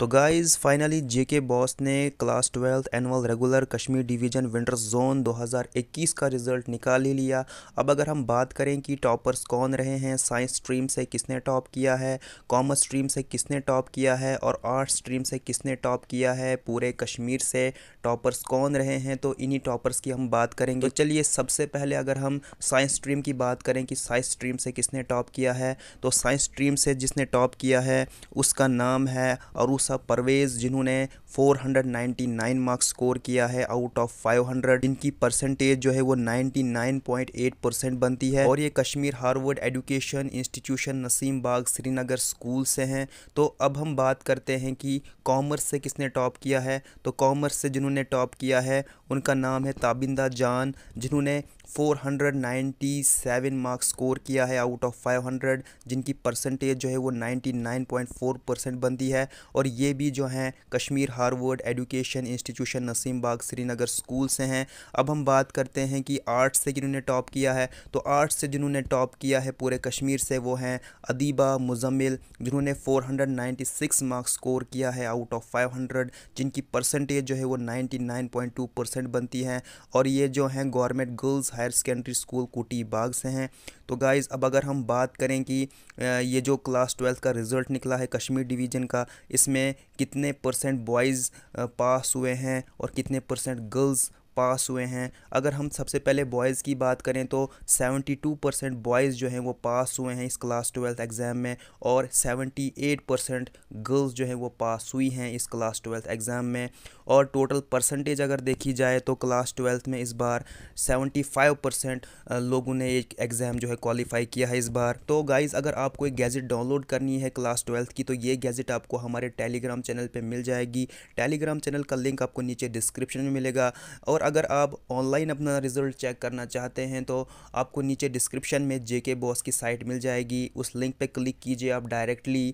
तो guys finally JK BOSE ने class twelfth annual regular Kashmir division winter zone 2021 का result निकाल ही लिया अब अगर हम बात करें कि टॉपर्स कौन रहे हैं साइंस स्ट्रीम से किसने टॉप किया है कॉमर्स स्ट्रीम से किसने टॉप किया है और आर्ट्स स्ट्रीम से किसने टॉप किया है पूरे कश्मीर से टॉपर्स कौन रहे हैं तो इन्हीं टॉपर्स की हम बात करेंगे तो चलिए सबसे पहले अगर हम साइंस स्ट्रीम की बात करें कि साइंस स्ट्रीम से किसने टॉप किया है तो साइंस स्ट्रीम से जिसने टॉप किया है उसका नाम है और उस साहब परवेज जिन्होंने 499 मार्क्स स्कोर किया है आउट ऑफ 500 इनकी परसेंटेज जो है वो 99.8 परसेंट बनती है और ये Kashmir Harvard education institution Naseem Bagh Srinagar school से हैं तो अब हम बात करते हैं कि कॉमर्स से किसने टॉप किया है तो कॉमर्स से जिन्होंने टॉप किया है उनका नाम है ताबिंदा जान जिन्होंने 497 मार्क्स स्कोर किया है आउट ऑफ 500 जिनकी परसेंटेज जो है वो 99.4 परसेंट बनती है और ये भी जो हैं Kashmir Harvard education institution Naseem Bagh Srinagar school से हैं अब हम बात करते हैं कि आर्ट्स से जिन्होंने टॉप किया है तो आर्ट्स से जिन्होंने टॉप किया है पूरे कश्मीर से वो हैं अदीबा मुजम्मिल जिन्होंने 496 मार्क्स स्कोर किया है आउट ऑफ 500 जिनकी परसेंटेज जो है वो 99.2 परसेंट बनती है और ये जो हैं government girls higher secondary school Kuti Bagh से हैं तो गाइज़ अब अगर हम बात करें कि ये जो क्लास ट्वेल्थ का रिज़ल्ट निकला है कश्मीर डिवीज़न का इसमें कितने परसेंट बॉयज़ पास हुए हैं और कितने परसेंट गर्ल्स पास हुए हैं अगर हम सबसे पहले बॉयज़ की बात करें तो 72 परसेंट बॉयज़ जो हैं वो पास हुए हैं इस क्लास ट्वेल्थ एग्ज़ाम में और 78 परसेंट गर्ल्स जो हैं वो पास हुई हैं इस क्लास ट्वेल्थ एग्ज़ाम में और टोटल परसेंटेज अगर देखी जाए तो क्लास ट्वेल्थ में इस बार 75 परसेंट लोगों ने एक एग्ज़ाम जो है क्वालिफाई किया है इस बार तो गाइज़ अगर आपको एक गैजेट डाउनलोड करनी है क्लास ट्वेल्थ की तो ये गैजेट आपको हमारे टेलीग्राम चैनल पर मिल जाएगी टेलीग्राम चैनल का लिंक आपको नीचे डिस्क्रिप्शन में मिलेगा और अगर आप ऑनलाइन अपना रिज़ल्ट चेक करना चाहते हैं तो आपको नीचे डिस्क्रिप्शन में जे के बॉस की साइट मिल जाएगी उस लिंक पे क्लिक कीजिए आप डायरेक्टली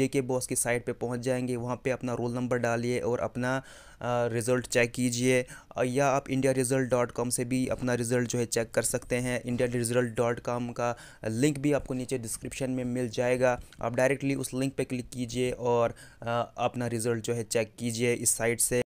जे के बॉस की साइट पे पहुंच जाएंगे वहाँ पे अपना रोल नंबर डालिए और अपना रिज़ल्ट चेक कीजिए या आप इंडिया रिज़ल्ट डॉट कॉम से भी अपना रिज़ल्ट जो है चेक कर सकते हैं इंडिया रिज़ल्ट डॉट कॉम का लिंक भी आपको नीचे डिस्क्रिप्शन में मिल जाएगा आप डायरेक्टली उस लिंक पर क्लिक कीजिए और अपना रिज़ल्ट जो है चेक कीजिए इस साइट से